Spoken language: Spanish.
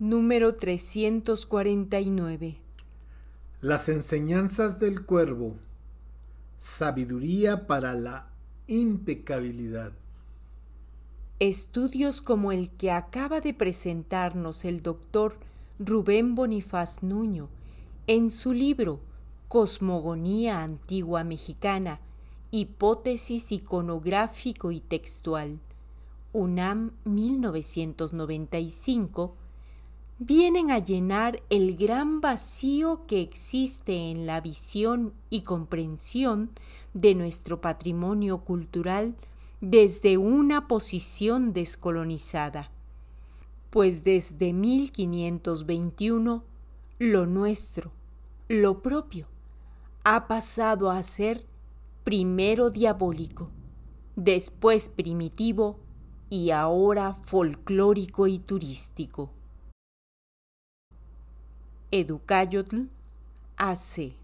número 349. Las enseñanzas del cuervo. Sabiduría para la impecabilidad. Estudios como el que acaba de presentarnos el doctor Rubén Bonifaz Nuño en su libro Cosmogonía Antigua Mexicana, Hipótesis Iconográfico y Textual, UNAM 1995, vienen a llenar el gran vacío que existe en la visión y comprensión de nuestro patrimonio cultural desde una posición descolonizada. Pues desde 1521 lo nuestro, lo propio, ha pasado a ser primero diabólico, después primitivo y ahora folclórico y turístico. Educayotl AC.